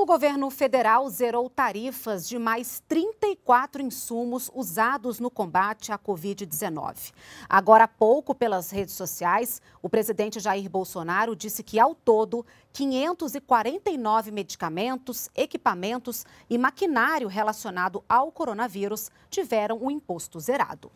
O governo federal zerou tarifas de mais 34 insumos usados no combate à Covid-19. Agora há pouco, pelas redes sociais, o presidente Jair Bolsonaro disse que, ao todo, 549 medicamentos, equipamentos e maquinário relacionado ao coronavírus tiveram o um imposto zerado.